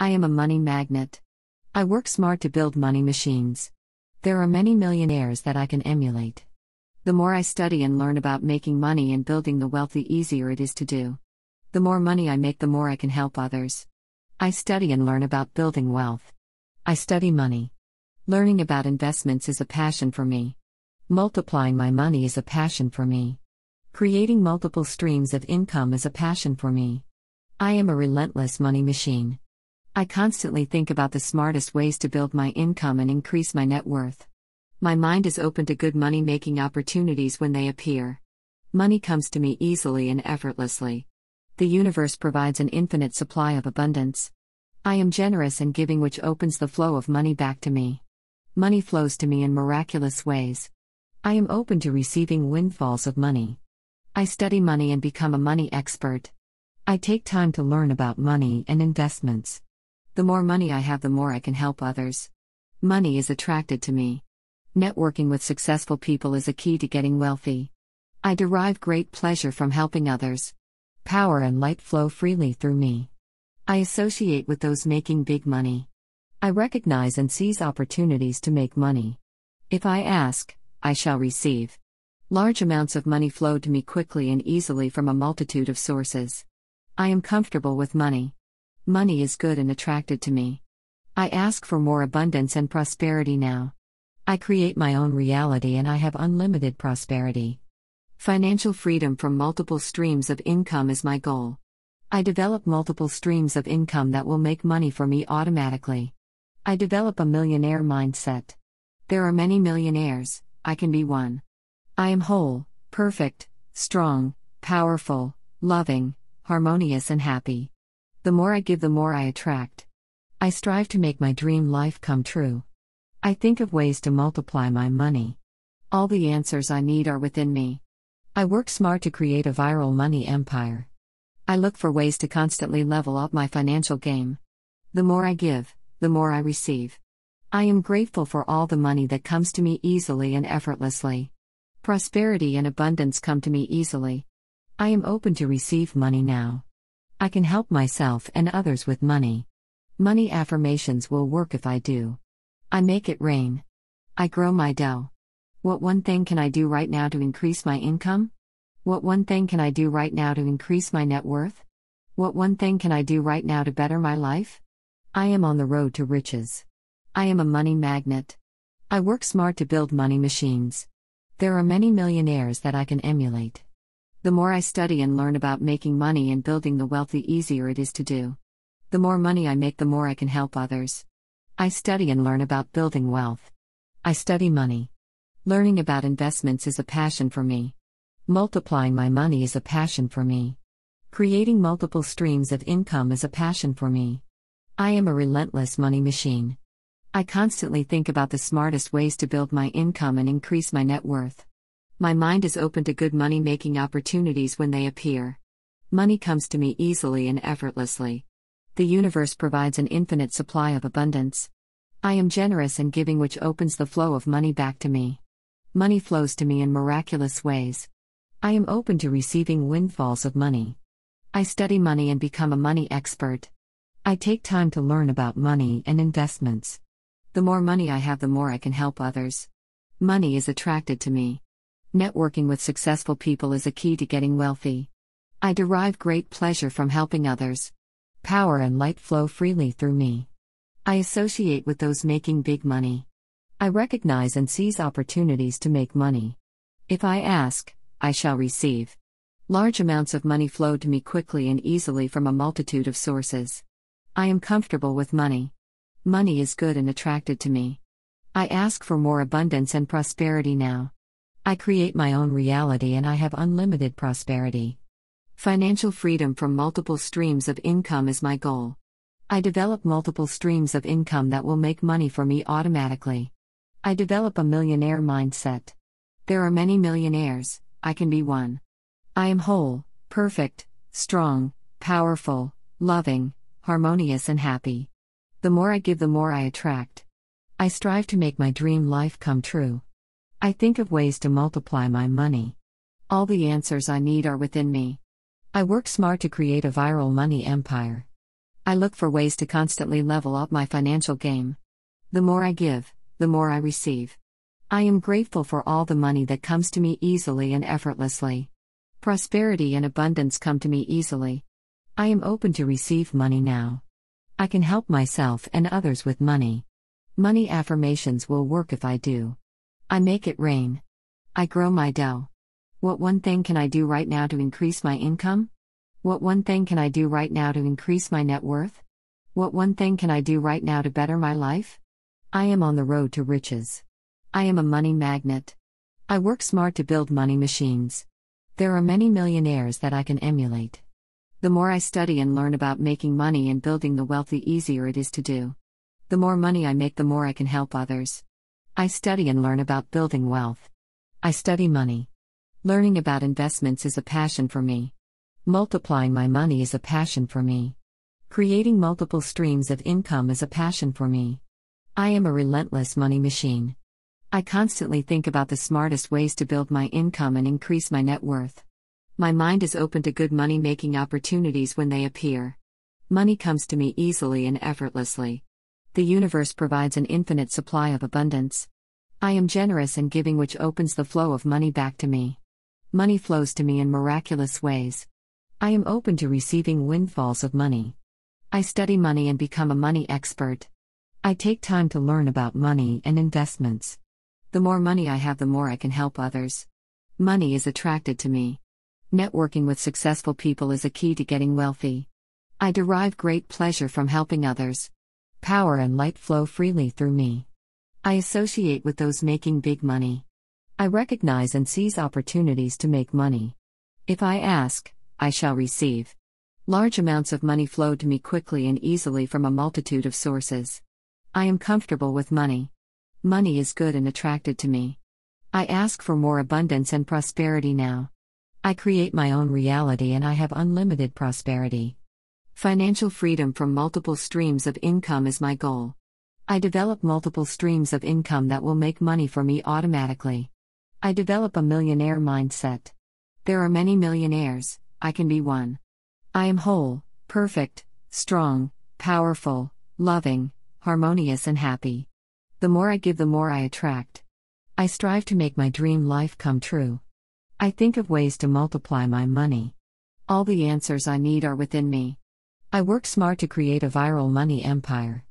I am a money magnet. I work smart to build money machines. There are many millionaires that I can emulate. The more I study and learn about making money and building the wealth, the easier it is to do. The more money I make, the more I can help others. I study and learn about building wealth. I study money. Learning about investments is a passion for me. Multiplying my money is a passion for me. Creating multiple streams of income is a passion for me. I am a relentless money machine. I constantly think about the smartest ways to build my income and increase my net worth. My mind is open to good money making opportunities when they appear. Money comes to me easily and effortlessly. The universe provides an infinite supply of abundance. I am generous and giving, which opens the flow of money back to me. Money flows to me in miraculous ways. I am open to receiving windfalls of money. I study money and become a money expert. I take time to learn about money and investments. The more money I have, the more I can help others. Money is attracted to me. Networking with successful people is a key to getting wealthy. I derive great pleasure from helping others. Power and light flow freely through me. I associate with those making big money. I recognize and seize opportunities to make money. If I ask, I shall receive. Large amounts of money flow to me quickly and easily from a multitude of sources. I am comfortable with money. Money is good and attracted to me. I ask for more abundance and prosperity now. I create my own reality and I have unlimited prosperity. Financial freedom from multiple streams of income is my goal. I develop multiple streams of income that will make money for me automatically. I develop a millionaire mindset. There are many millionaires, I can be one. I am whole, perfect, strong, powerful, loving, harmonious, and happy. The more I give, the more I attract. I strive to make my dream life come true. I think of ways to multiply my money. All the answers I need are within me. I work smart to create a viral money empire. I look for ways to constantly level up my financial game. The more I give, the more I receive. I am grateful for all the money that comes to me easily and effortlessly. Prosperity and abundance come to me easily. I am open to receive money now. I can help myself and others with money. Money affirmations will work if I do. I make it rain. I grow my dough. What one thing can I do right now to increase my income? What one thing can I do right now to increase my net worth? What one thing can I do right now to better my life? I am on the road to riches. I am a money magnet. I work smart to build money machines. There are many millionaires that I can emulate. The more I study and learn about making money and building the wealth, the easier it is to do. The more money I make, the more I can help others. I study and learn about building wealth. I study money. Learning about investments is a passion for me. Multiplying my money is a passion for me. Creating multiple streams of income is a passion for me. I am a relentless money machine. I constantly think about the smartest ways to build my income and increase my net worth. My mind is open to good money making opportunities when they appear. Money comes to me easily and effortlessly. The universe provides an infinite supply of abundance. I am generous and giving, which opens the flow of money back to me. Money flows to me in miraculous ways. I am open to receiving windfalls of money. I study money and become a money expert. I take time to learn about money and investments. The more money I have, the more I can help others. Money is attracted to me networking with successful people is a key to getting wealthy. I derive great pleasure from helping others. Power and light flow freely through me. I associate with those making big money. I recognize and seize opportunities to make money. If I ask, I shall receive. Large amounts of money flow to me quickly and easily from a multitude of sources. I am comfortable with money. Money is good and attracted to me. I ask for more abundance and prosperity now. I create my own reality and I have unlimited prosperity. Financial freedom from multiple streams of income is my goal. I develop multiple streams of income that will make money for me automatically. I develop a millionaire mindset. There are many millionaires, I can be one. I am whole, perfect, strong, powerful, loving, harmonious, and happy. The more I give, the more I attract. I strive to make my dream life come true. I think of ways to multiply my money. All the answers I need are within me. I work smart to create a viral money empire. I look for ways to constantly level up my financial game. The more I give, the more I receive. I am grateful for all the money that comes to me easily and effortlessly. Prosperity and abundance come to me easily. I am open to receive money now. I can help myself and others with money. Money affirmations will work if I do. I make it rain. I grow my dough. What one thing can I do right now to increase my income? What one thing can I do right now to increase my net worth? What one thing can I do right now to better my life? I am on the road to riches. I am a money magnet. I work smart to build money machines. There are many millionaires that I can emulate. The more I study and learn about making money and building the wealth, the easier it is to do. The more money I make, the more I can help others. I study and learn about building wealth. I study money. Learning about investments is a passion for me. Multiplying my money is a passion for me. Creating multiple streams of income is a passion for me. I am a relentless money machine. I constantly think about the smartest ways to build my income and increase my net worth. My mind is open to good money making opportunities when they appear. Money comes to me easily and effortlessly the universe provides an infinite supply of abundance. I am generous in giving, which opens the flow of money back to me. Money flows to me in miraculous ways. I am open to receiving windfalls of money. I study money and become a money expert. I take time to learn about money and investments. The more money I have, the more I can help others. Money is attracted to me. Networking with successful people is a key to getting wealthy. I derive great pleasure from helping others. Power and light flow freely through me. I associate with those making big money. I recognize and seize opportunities to make money. If I ask, I shall receive. Large amounts of money flow to me quickly and easily from a multitude of sources. I am comfortable with money. Money is good and attracted to me. I ask for more abundance and prosperity now. I create my own reality and I have unlimited prosperity. Financial freedom from multiple streams of income is my goal. I develop multiple streams of income that will make money for me automatically. I develop a millionaire mindset. There are many millionaires, I can be one. I am whole, perfect, strong, powerful, loving, harmonious, and happy. The more I give, the more I attract. I strive to make my dream life come true. I think of ways to multiply my money. All the answers I need are within me. I work smart to create a viral money empire.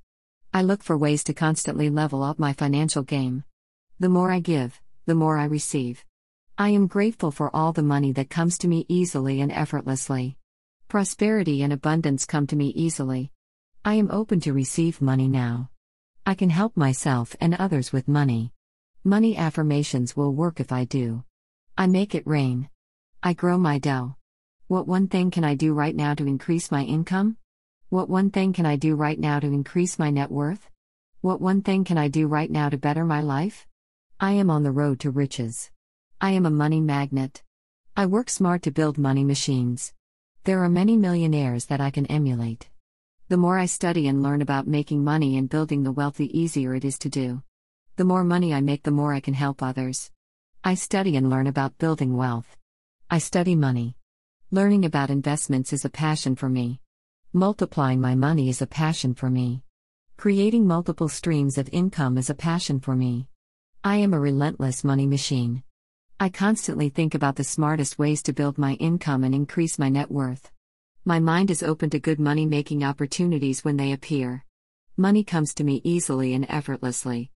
I look for ways to constantly level up my financial game. The more I give, the more I receive. I am grateful for all the money that comes to me easily and effortlessly. Prosperity and abundance come to me easily. I am open to receive money now. I can help myself and others with money. Money affirmations will work if I do. I make it rain. I grow my dough. What one thing can I do right now to increase my income? What one thing can I do right now to increase my net worth? What one thing can I do right now to better my life? I am on the road to riches. I am a money magnet. I work smart to build money machines. There are many millionaires that I can emulate. The more I study and learn about making money and building the wealth, the easier it is to do. The more money I make, the more I can help others. I study and learn about building wealth. I study money. Learning about investments is a passion for me. Multiplying my money is a passion for me. Creating multiple streams of income is a passion for me. I am a relentless money machine. I constantly think about the smartest ways to build my income and increase my net worth. My mind is open to good money making opportunities when they appear. Money comes to me easily and effortlessly.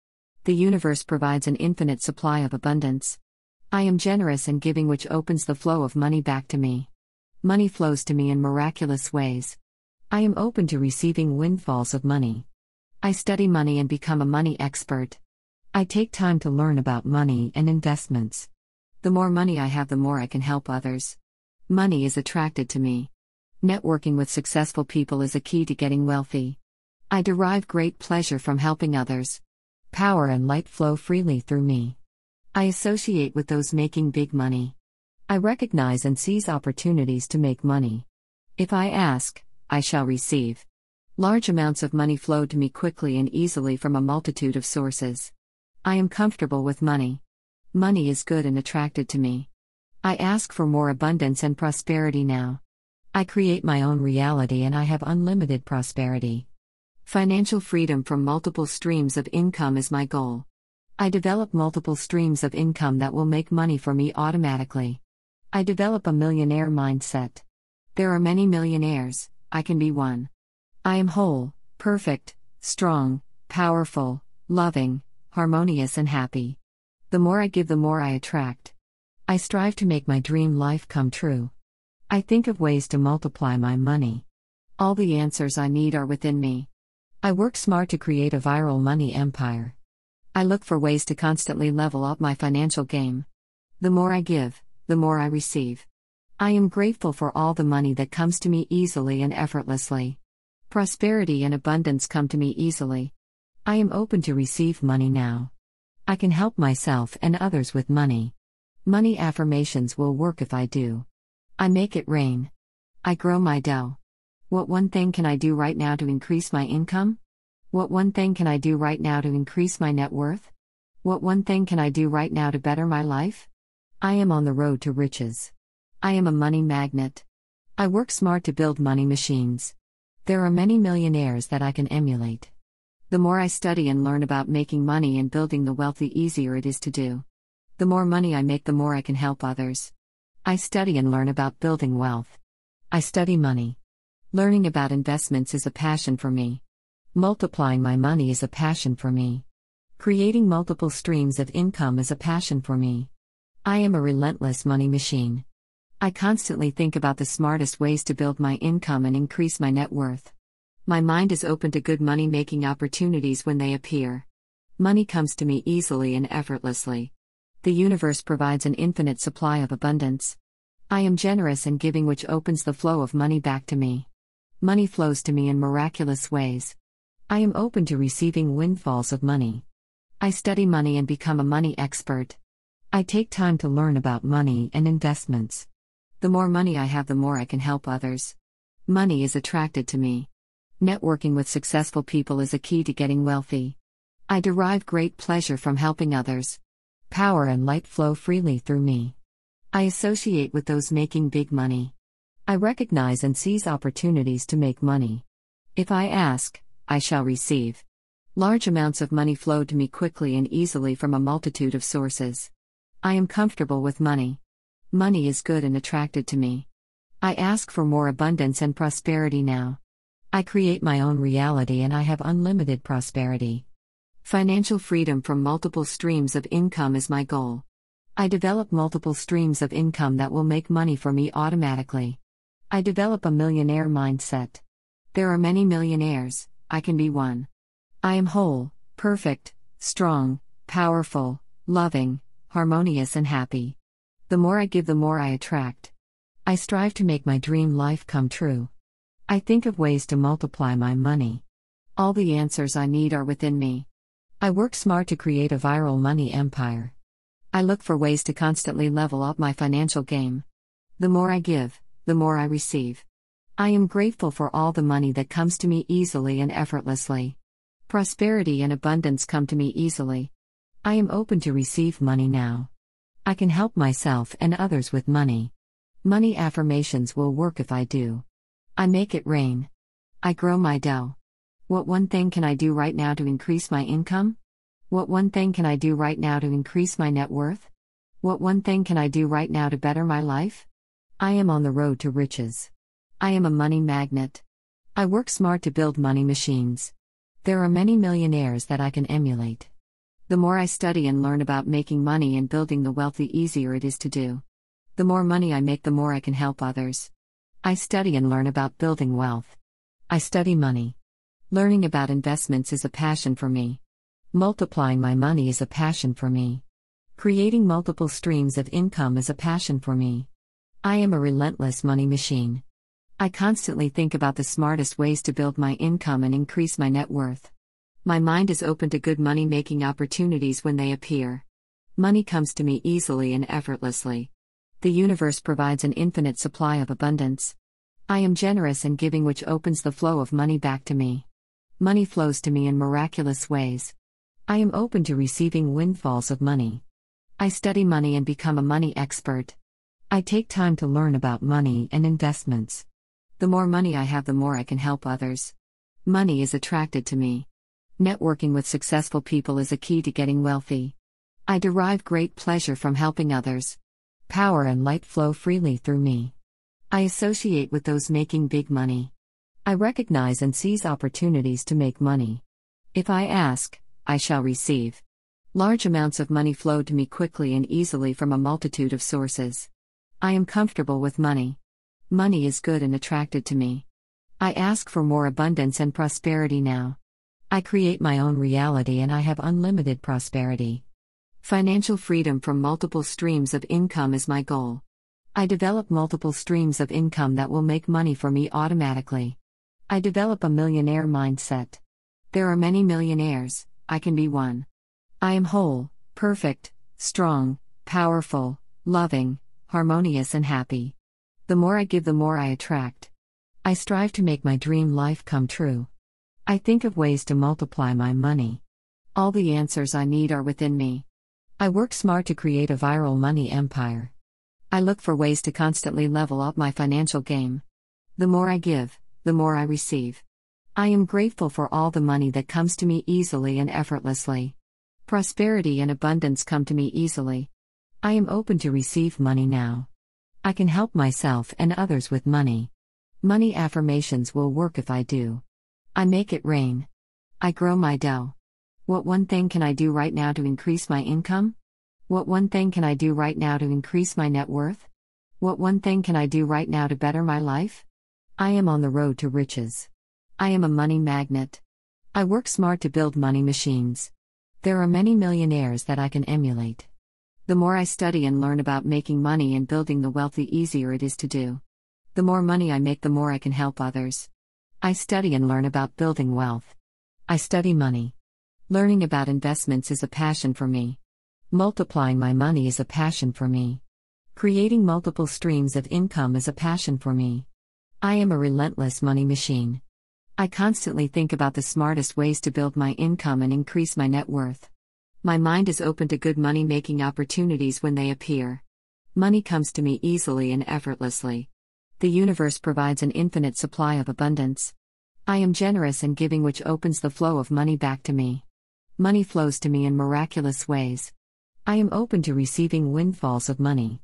The universe provides an infinite supply of abundance. I am generous and giving, which opens the flow of money back to me money flows to me in miraculous ways. I am open to receiving windfalls of money. I study money and become a money expert. I take time to learn about money and investments. The more money I have, the more I can help others. Money is attracted to me. Networking with successful people is a key to getting wealthy. I derive great pleasure from helping others. Power and light flow freely through me. I associate with those making big money. I recognize and seize opportunities to make money. If I ask, I shall receive. Large amounts of money flow to me quickly and easily from a multitude of sources. I am comfortable with money. Money is good and attracted to me. I ask for more abundance and prosperity now. I create my own reality and I have unlimited prosperity. Financial freedom from multiple streams of income is my goal. I develop multiple streams of income that will make money for me automatically. I develop a millionaire mindset. There are many millionaires, I can be one. I am whole, perfect, strong, powerful, loving, harmonious, and happy. The more I give, the more I attract. I strive to make my dream life come true. I think of ways to multiply my money. All the answers I need are within me. I work smart to create a viral money empire. I look for ways to constantly level up my financial game. The more I give, the more I receive. I am grateful for all the money that comes to me easily and effortlessly. Prosperity and abundance come to me easily. I am open to receive money now. I can help myself and others with money. Money affirmations will work if I do. I make it rain. I grow my dough. What one thing can I do right now to increase my income? What one thing can I do right now to increase my net worth? What one thing can I do right now to better my life? I am on the road to riches. I am a money magnet. I work smart to build money machines. There are many millionaires that I can emulate. The more I study and learn about making money and building the wealth, the easier it is to do. The more money I make, the more I can help others. I study and learn about building wealth. I study money. Learning about investments is a passion for me. Multiplying my money is a passion for me. Creating multiple streams of income is a passion for me. I am a relentless money machine. I constantly think about the smartest ways to build my income and increase my net worth. My mind is open to good money making opportunities when they appear. Money comes to me easily and effortlessly. The universe provides an infinite supply of abundance. I am generous and giving, which opens the flow of money back to me. Money flows to me in miraculous ways. I am open to receiving windfalls of money. I study money and become a money expert. I take time to learn about money and investments. The more money I have, the more I can help others. Money is attracted to me. Networking with successful people is a key to getting wealthy. I derive great pleasure from helping others. Power and light flow freely through me. I associate with those making big money. I recognize and seize opportunities to make money. If I ask, I shall receive. Large amounts of money flow to me quickly and easily from a multitude of sources. I am comfortable with money. Money is good and attracted to me. I ask for more abundance and prosperity now. I create my own reality and I have unlimited prosperity. Financial freedom from multiple streams of income is my goal. I develop multiple streams of income that will make money for me automatically. I develop a millionaire mindset. There are many millionaires, I can be one. I am whole, perfect, strong, powerful, loving, harmonious, and happy. The more I give, the more I attract. I strive to make my dream life come true. I think of ways to multiply my money. All the answers I need are within me. I work smart to create a viral money empire. I look for ways to constantly level up my financial game. The more I give, the more I receive. I am grateful for all the money that comes to me easily and effortlessly. Prosperity and abundance come to me easily. I am open to receive money now. I can help myself and others with money. Money affirmations will work if I do. I make it rain. I grow my dough. What one thing can I do right now to increase my income? What one thing can I do right now to increase my net worth? What one thing can I do right now to better my life? I am on the road to riches. I am a money magnet. I work smart to build money machines. There are many millionaires that I can emulate. The more I study and learn about making money and building the wealth, the easier it is to do. The more money I make, the more I can help others. I study and learn about building wealth. I study money. Learning about investments is a passion for me. Multiplying my money is a passion for me. Creating multiple streams of income is a passion for me. I am a relentless money machine. I constantly think about the smartest ways to build my income and increase my net worth. My mind is open to good money making opportunities when they appear. Money comes to me easily and effortlessly. The universe provides an infinite supply of abundance. I am generous in giving, which opens the flow of money back to me. Money flows to me in miraculous ways. I am open to receiving windfalls of money. I study money and become a money expert. I take time to learn about money and investments. The more money I have, the more I can help others. Money is attracted to me networking with successful people is a key to getting wealthy. I derive great pleasure from helping others. Power and light flow freely through me. I associate with those making big money. I recognize and seize opportunities to make money. If I ask, I shall receive. Large amounts of money flow to me quickly and easily from a multitude of sources. I am comfortable with money. Money is good and attracted to me. I ask for more abundance and prosperity now. I create my own reality and I have unlimited prosperity. Financial freedom from multiple streams of income is my goal. I develop multiple streams of income that will make money for me automatically. I develop a millionaire mindset. There are many millionaires, I can be one. I am whole, perfect, strong, powerful, loving, harmonious, and happy. The more I give, the more I attract. I strive to make my dream life come true. I think of ways to multiply my money. All the answers I need are within me. I work smart to create a viral money empire. I look for ways to constantly level up my financial game. The more I give, the more I receive. I am grateful for all the money that comes to me easily and effortlessly. Prosperity and abundance come to me easily. I am open to receive money now. I can help myself and others with money. Money affirmations will work if I do. I make it rain. I grow my dough. What one thing can I do right now to increase my income? What one thing can I do right now to increase my net worth? What one thing can I do right now to better my life? I am on the road to riches. I am a money magnet. I work smart to build money machines. There are many millionaires that I can emulate. The more I study and learn about making money and building the wealth, the easier it is to do. The more money I make, the more I can help others. I study and learn about building wealth. I study money. Learning about investments is a passion for me. Multiplying my money is a passion for me. Creating multiple streams of income is a passion for me. I am a relentless money machine. I constantly think about the smartest ways to build my income and increase my net worth. My mind is open to good money making opportunities when they appear. Money comes to me easily and effortlessly the universe provides an infinite supply of abundance. I am generous in giving, which opens the flow of money back to me. Money flows to me in miraculous ways. I am open to receiving windfalls of money.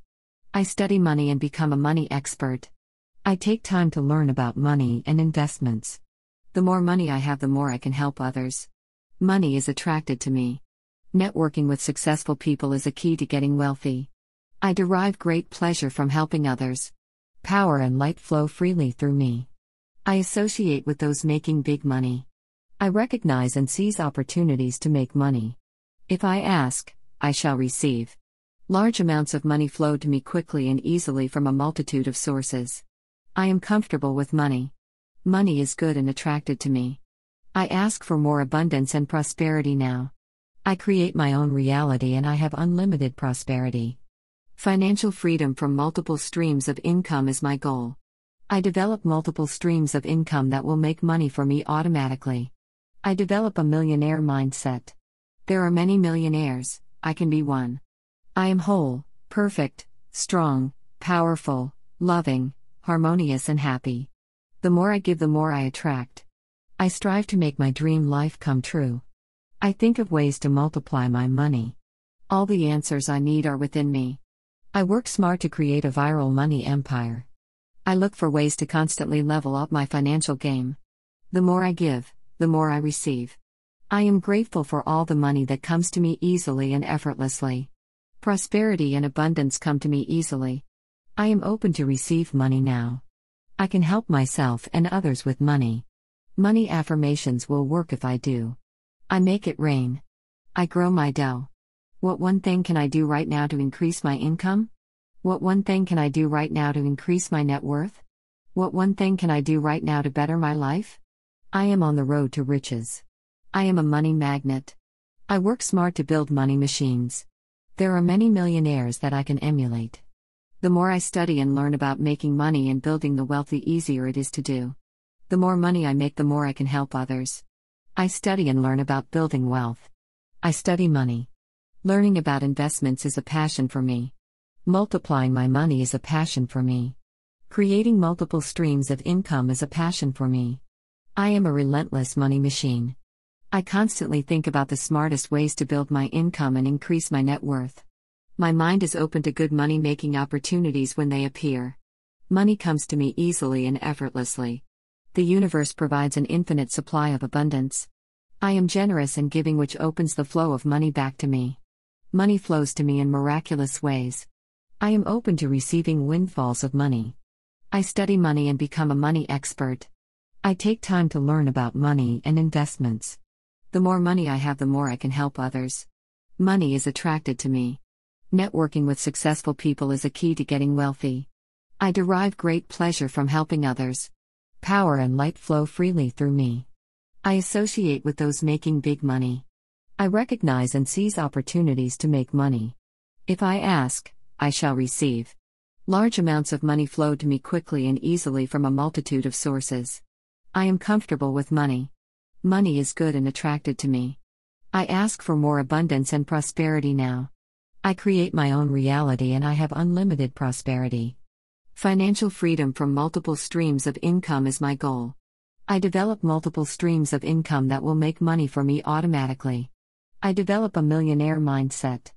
I study money and become a money expert. I take time to learn about money and investments. The more money I have, the more I can help others. Money is attracted to me. Networking with successful people is a key to getting wealthy. I derive great pleasure from helping others power and light flow freely through me. I associate with those making big money. I recognize and seize opportunities to make money. If I ask, I shall receive. Large amounts of money flow to me quickly and easily from a multitude of sources. I am comfortable with money. Money is good and attracted to me. I ask for more abundance and prosperity now. I create my own reality and I have unlimited prosperity. Financial freedom from multiple streams of income is my goal. I develop multiple streams of income that will make money for me automatically. I develop a millionaire mindset. There are many millionaires, I can be one. I am whole, perfect, strong, powerful, loving, harmonious, and happy. The more I give, the more I attract. I strive to make my dream life come true. I think of ways to multiply my money. All the answers I need are within me. I work smart to create a viral money empire. I look for ways to constantly level up my financial game. The more I give, the more I receive. I am grateful for all the money that comes to me easily and effortlessly. Prosperity and abundance come to me easily. I am open to receive money now. I can help myself and others with money. Money affirmations will work if I do. I make it rain. I grow my dough. What one thing can I do right now to increase my income? What one thing can I do right now to increase my net worth? What one thing can I do right now to better my life? I am on the road to riches. I am a money magnet. I work smart to build money machines. There are many millionaires that I can emulate. The more I study and learn about making money and building the wealth, the easier it is to do. The more money I make, the more I can help others. I study and learn about building wealth. I study money. Learning about investments is a passion for me. Multiplying my money is a passion for me. Creating multiple streams of income is a passion for me. I am a relentless money machine. I constantly think about the smartest ways to build my income and increase my net worth. My mind is open to good money making opportunities when they appear. Money comes to me easily and effortlessly. The universe provides an infinite supply of abundance. I am generous and giving, which opens the flow of money back to me. Money flows to me in miraculous ways. I am open to receiving windfalls of money. I study money and become a money expert. I take time to learn about money and investments. The more money I have, the more I can help others. Money is attracted to me. Networking with successful people is a key to getting wealthy. I derive great pleasure from helping others. Power and light flow freely through me. I associate with those making big money. I recognize and seize opportunities to make money. If I ask, I shall receive. Large amounts of money flow to me quickly and easily from a multitude of sources. I am comfortable with money. Money is good and attracted to me. I ask for more abundance and prosperity now. I create my own reality and I have unlimited prosperity. Financial freedom from multiple streams of income is my goal. I develop multiple streams of income that will make money for me automatically. I develop a millionaire mindset.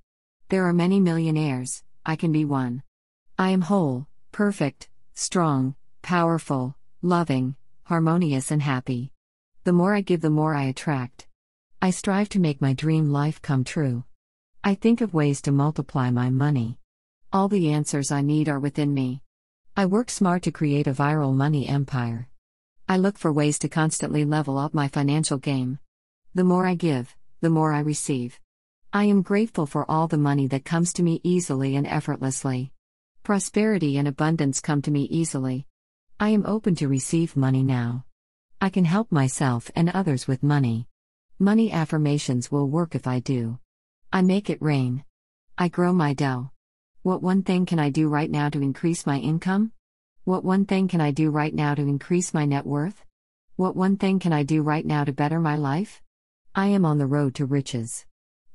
There are many millionaires, I can be one. I am whole, perfect, strong, powerful, loving, harmonious, and happy. The more I give, the more I attract. I strive to make my dream life come true. I think of ways to multiply my money. All the answers I need are within me. I work smart to create a viral money empire. I look for ways to constantly level up my financial game. The more I give, the more I receive. I am grateful for all the money that comes to me easily and effortlessly. Prosperity and abundance come to me easily. I am open to receive money now. I can help myself and others with money. Money affirmations will work if I do. I make it rain. I grow my dough. What one thing can I do right now to increase my income? What one thing can I do right now to increase my net worth? What one thing can I do right now to better my life? I am on the road to riches.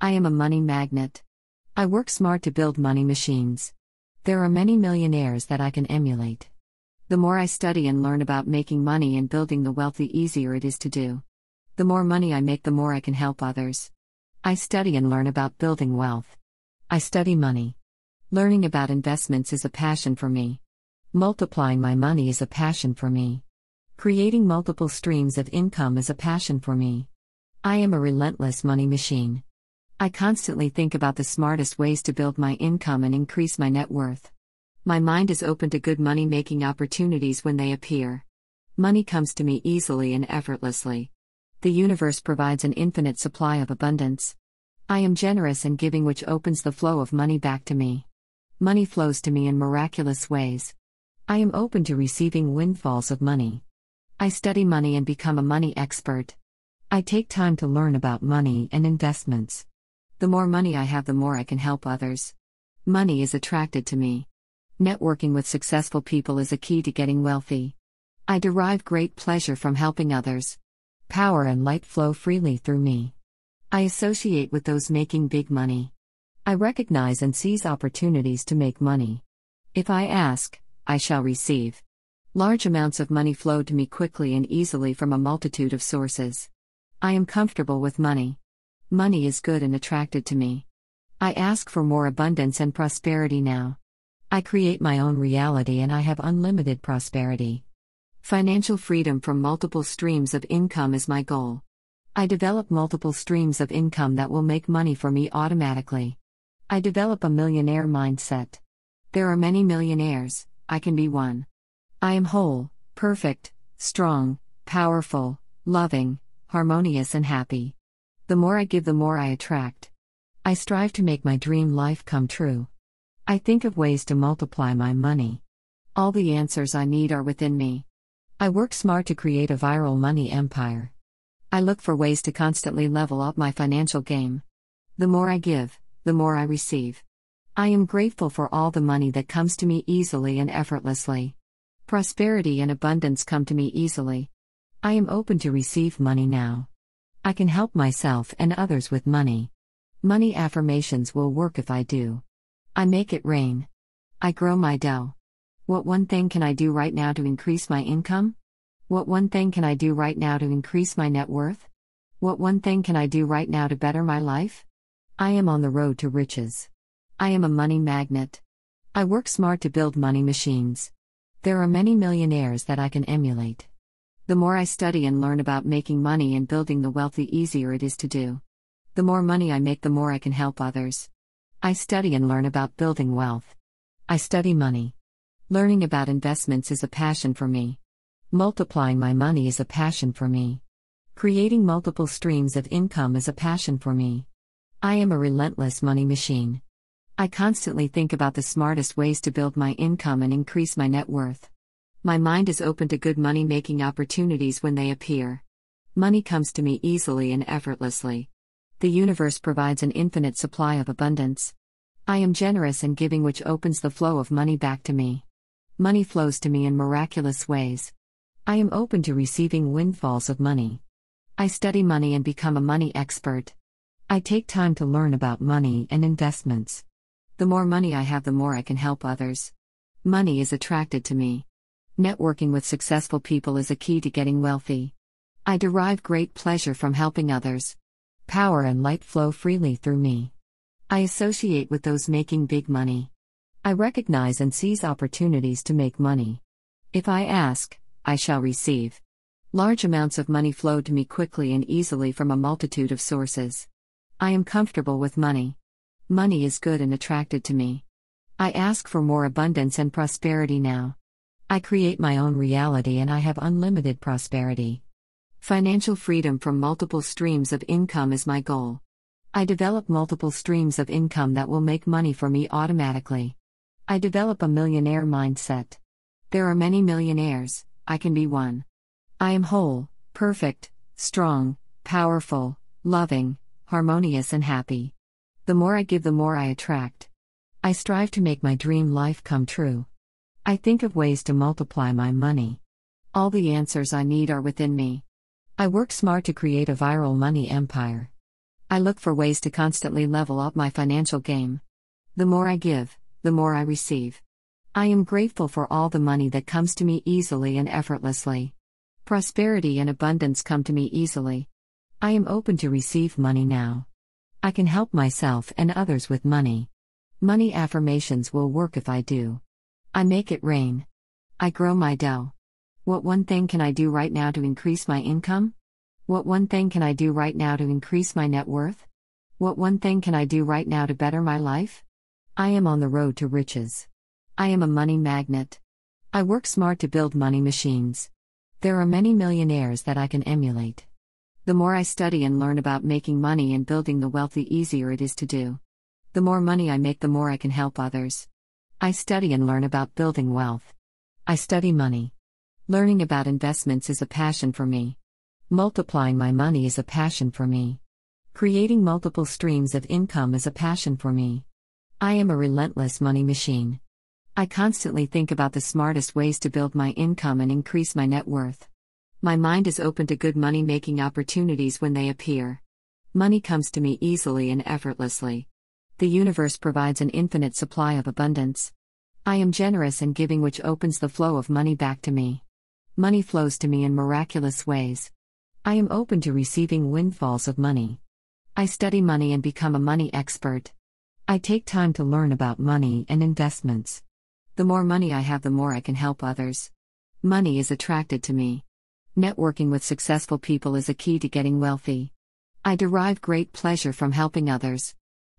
I am a money magnet. I work smart to build money machines. There are many millionaires that I can emulate. The more I study and learn about making money and building the wealth, the easier it is to do. The more money I make, the more I can help others. I study and learn about building wealth. I study money. Learning about investments is a passion for me. Multiplying my money is a passion for me. Creating multiple streams of income is a passion for me. I am a relentless money machine. I constantly think about the smartest ways to build my income and increase my net worth. My mind is open to good money making opportunities when they appear. Money comes to me easily and effortlessly. The universe provides an infinite supply of abundance. I am generous in giving, which opens the flow of money back to me. Money flows to me in miraculous ways. I am open to receiving windfalls of money. I study money and become a money expert. I take time to learn about money and investments. The more money I have, the more I can help others. Money is attracted to me. Networking with successful people is a key to getting wealthy. I derive great pleasure from helping others. Power and light flow freely through me. I associate with those making big money. I recognize and seize opportunities to make money. If I ask, I shall receive. Large amounts of money flow to me quickly and easily from a multitude of sources. I am comfortable with money. Money is good and attracted to me. I ask for more abundance and prosperity now. I create my own reality and I have unlimited prosperity. Financial freedom from multiple streams of income is my goal. I develop multiple streams of income that will make money for me automatically. I develop a millionaire mindset. There are many millionaires, I can be one. I am whole, perfect, strong, powerful, loving, harmonious, and happy. The more I give, the more I attract. I strive to make my dream life come true. I think of ways to multiply my money. All the answers I need are within me. I work smart to create a viral money empire. I look for ways to constantly level up my financial game. The more I give, the more I receive. I am grateful for all the money that comes to me easily and effortlessly. Prosperity and abundance come to me easily. I am open to receive money now. I can help myself and others with money. Money affirmations will work if I do. I make it rain. I grow my dough. What one thing can I do right now to increase my income? What one thing can I do right now to increase my net worth? What one thing can I do right now to better my life? I am on the road to riches. I am a money magnet. I work smart to build money machines. There are many millionaires that I can emulate. The more I study and learn about making money and building the wealth, the easier it is to do. The more money I make, the more I can help others. I study and learn about building wealth. I study money. Learning about investments is a passion for me. Multiplying my money is a passion for me. Creating multiple streams of income is a passion for me. I am a relentless money machine. I constantly think about the smartest ways to build my income and increase my net worth. My mind is open to good money making opportunities when they appear. Money comes to me easily and effortlessly. The universe provides an infinite supply of abundance. I am generous in giving, which opens the flow of money back to me. Money flows to me in miraculous ways. I am open to receiving windfalls of money. I study money and become a money expert. I take time to learn about money and investments. The more money I have, the more I can help others. Money is attracted to me. Networking with successful people is a key to getting wealthy. I derive great pleasure from helping others. Power and light flow freely through me. I associate with those making big money. I recognize and seize opportunities to make money. If I ask, I shall receive. Large amounts of money flow to me quickly and easily from a multitude of sources. I am comfortable with money. Money is good and attracted to me. I ask for more abundance and prosperity now. I create my own reality and I have unlimited prosperity. Financial freedom from multiple streams of income is my goal. I develop multiple streams of income that will make money for me automatically. I develop a millionaire mindset. There are many millionaires, I can be one. I am whole, perfect, strong, powerful, loving, harmonious, and happy. The more I give, the more I attract. I strive to make my dream life come true. I think of ways to multiply my money. All the answers I need are within me. I work smart to create a viral money empire. I look for ways to constantly level up my financial game. The more I give, the more I receive. I am grateful for all the money that comes to me easily and effortlessly. Prosperity and abundance come to me easily. I am open to receive money now. I can help myself and others with money. Money affirmations will work if I do. I make it rain. I grow my dough. What one thing can I do right now to increase my income? What one thing can I do right now to increase my net worth? What one thing can I do right now to better my life? I am on the road to riches. I am a money magnet. I work smart to build money machines. There are many millionaires that I can emulate. The more I study and learn about making money and building the wealth, the easier it is to do. The more money I make, the more I can help others. I study and learn about building wealth. I study money. Learning about investments is a passion for me. Multiplying my money is a passion for me. Creating multiple streams of income is a passion for me. I am a relentless money machine. I constantly think about the smartest ways to build my income and increase my net worth. My mind is open to good money making opportunities when they appear. Money comes to me easily and effortlessly the universe provides an infinite supply of abundance. I am generous in giving, which opens the flow of money back to me. Money flows to me in miraculous ways. I am open to receiving windfalls of money. I study money and become a money expert. I take time to learn about money and investments. The more money I have, the more I can help others. Money is attracted to me. Networking with successful people is a key to getting wealthy. I derive great pleasure from helping others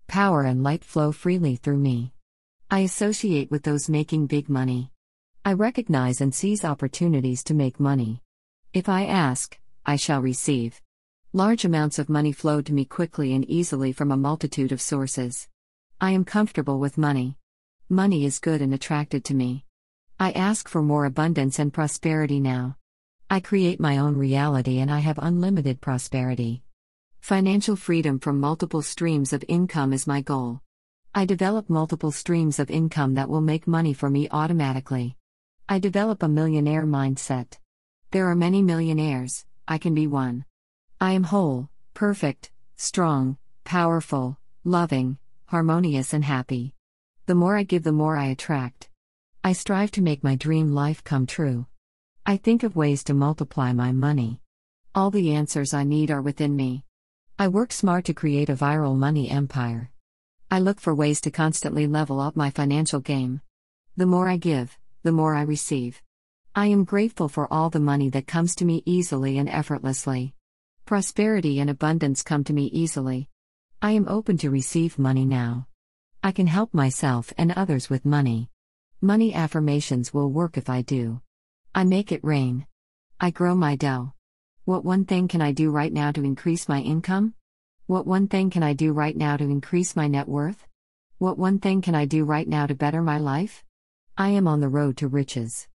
power and light flow freely through me. I associate with those making big money. I recognize and seize opportunities to make money. If I ask, I shall receive. Large amounts of money flow to me quickly and easily from a multitude of sources. I am comfortable with money. Money is good and attracted to me. I ask for more abundance and prosperity now. I create my own reality and I have unlimited prosperity. Financial freedom from multiple streams of income is my goal. I develop multiple streams of income that will make money for me automatically. I develop a millionaire mindset. There are many millionaires, I can be one. I am whole, perfect, strong, powerful, loving, harmonious, and happy. The more I give, the more I attract. I strive to make my dream life come true. I think of ways to multiply my money. All the answers I need are within me. I work smart to create a viral money empire. I look for ways to constantly level up my financial game. The more I give, the more I receive. I am grateful for all the money that comes to me easily and effortlessly. Prosperity and abundance come to me easily. I am open to receive money now. I can help myself and others with money. Money affirmations will work if I do. I make it rain. I grow my dough. What one thing can I do right now to increase my income? What one thing can I do right now to increase my net worth? What one thing can I do right now to better my life? I am on the road to riches.